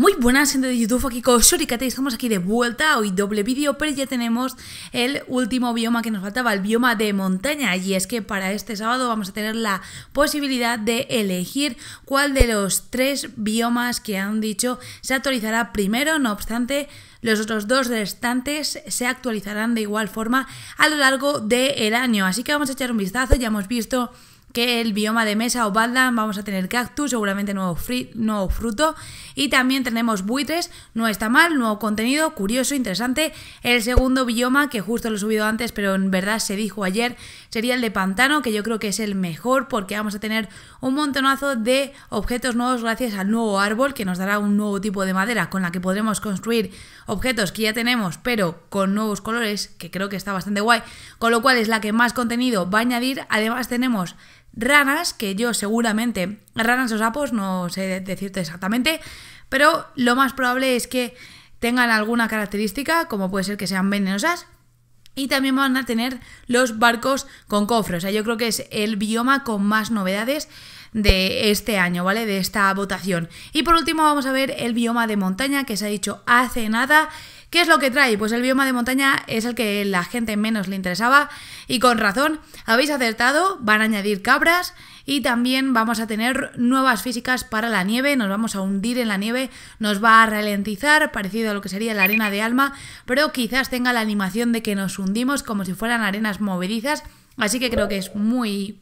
Muy buenas gente de YouTube, aquí con y estamos aquí de vuelta, hoy doble vídeo, pero ya tenemos el último bioma que nos faltaba, el bioma de montaña, y es que para este sábado vamos a tener la posibilidad de elegir cuál de los tres biomas que han dicho se actualizará primero, no obstante... Los otros dos restantes se actualizarán de igual forma a lo largo del año. Así que vamos a echar un vistazo. Ya hemos visto que el bioma de mesa o badland vamos a tener cactus, seguramente nuevo, nuevo, fruto y también tenemos buitres, no está mal, nuevo contenido, curioso, interesante. El segundo bioma, que justo lo he subido antes, pero en verdad se dijo ayer, sería el de pantano, que yo creo que es el mejor porque vamos a tener un montonazo de objetos nuevos gracias al nuevo árbol que nos dará un nuevo tipo de madera con la que podremos construir objetos que ya tenemos, pero con nuevos colores, que creo que está bastante guay, con lo cual es la que más contenido va a añadir. Además tenemos ranas, que yo seguramente, ranas o sapos, no sé decirte exactamente, pero lo más probable es que tengan alguna característica, como puede ser que sean venenosas, y también van a tener los barcos con cofre. O sea, yo creo que es el bioma con más novedades de este año, ¿vale? De esta votación. Y por último vamos a ver el bioma de montaña que se ha dicho hace nada. ¿Qué es lo que trae? Pues el bioma de montaña es el que la gente menos le interesaba y con razón habéis acertado, van a añadir cabras y también vamos a tener nuevas físicas para la nieve, nos vamos a hundir en la nieve, nos va a ralentizar, parecido a lo que sería la arena de alma, pero quizás tenga la animación de que nos hundimos como si fueran arenas movedizas, así que creo que es muy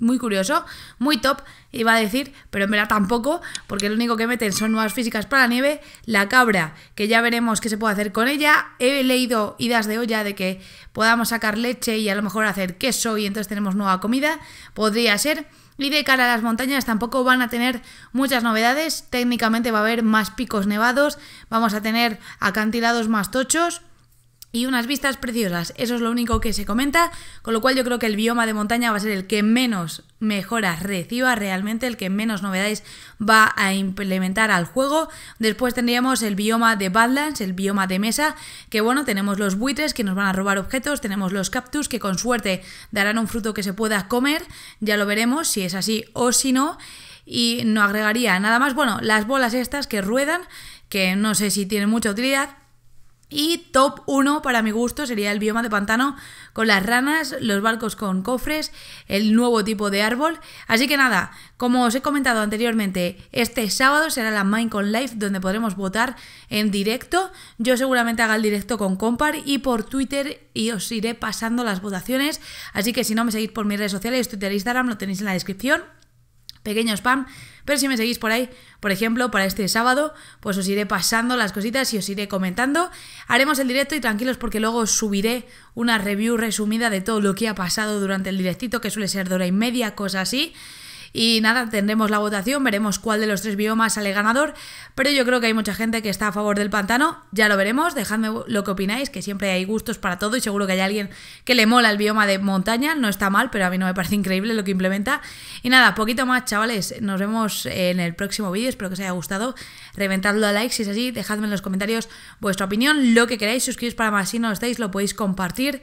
muy curioso, muy top, iba a decir, pero en verdad tampoco, porque lo único que meten son nuevas físicas para la nieve, la cabra, que ya veremos qué se puede hacer con ella, he leído idas de olla de que podamos sacar leche y a lo mejor hacer queso y entonces tenemos nueva comida, podría ser, y de cara a las montañas tampoco van a tener muchas novedades, técnicamente va a haber más picos nevados, vamos a tener acantilados más tochos, y unas vistas preciosas. Eso es lo único que se comenta, con lo cual yo creo que el bioma de montaña va a ser el que menos mejoras reciba realmente, el que menos novedades va a implementar al juego. Después tendríamos el bioma de Badlands, el bioma de mesa, que bueno, tenemos los buitres que nos van a robar objetos, tenemos los cactus que con suerte darán un fruto que se pueda comer, ya lo veremos si es así o si no. Y no agregaría nada más, bueno, las bolas estas que ruedan, que no sé si tienen mucha utilidad, y top 1 para mi gusto sería el bioma de pantano con las ranas, los barcos con cofres, el nuevo tipo de árbol. Así que nada, como os he comentado anteriormente, este sábado será la Minecon Live donde podremos votar en directo. Yo seguramente haga el directo con Compar y por Twitter y os iré pasando las votaciones. Así que si no me seguís por mis redes sociales, Twitter e Instagram, lo tenéis en la descripción pequeño spam, pero si me seguís por ahí, por ejemplo, para este sábado, pues os iré pasando las cositas y os iré comentando. Haremos el directo y tranquilos porque luego subiré una review resumida de todo lo que ha pasado durante el directito, que suele ser de hora y media, cosa así. Y nada, tendremos la votación, veremos cuál de los tres biomas sale ganador, pero yo creo que hay mucha gente que está a favor del pantano, ya lo veremos, dejadme lo que opináis, que siempre hay gustos para todo y seguro que hay alguien que le mola el bioma de montaña, no está mal, pero a mí no me parece increíble lo que implementa. Y nada, poquito más chavales, nos vemos en el próximo vídeo, espero que os haya gustado, reventadlo a like si es así, dejadme en los comentarios vuestra opinión, lo que queráis, suscribiros para más si no lo estáis, lo podéis compartir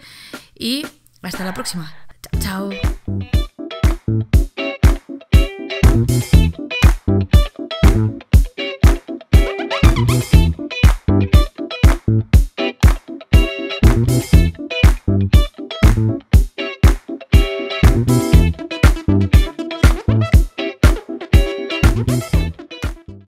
y hasta la próxima. Chao. chao. Thank you.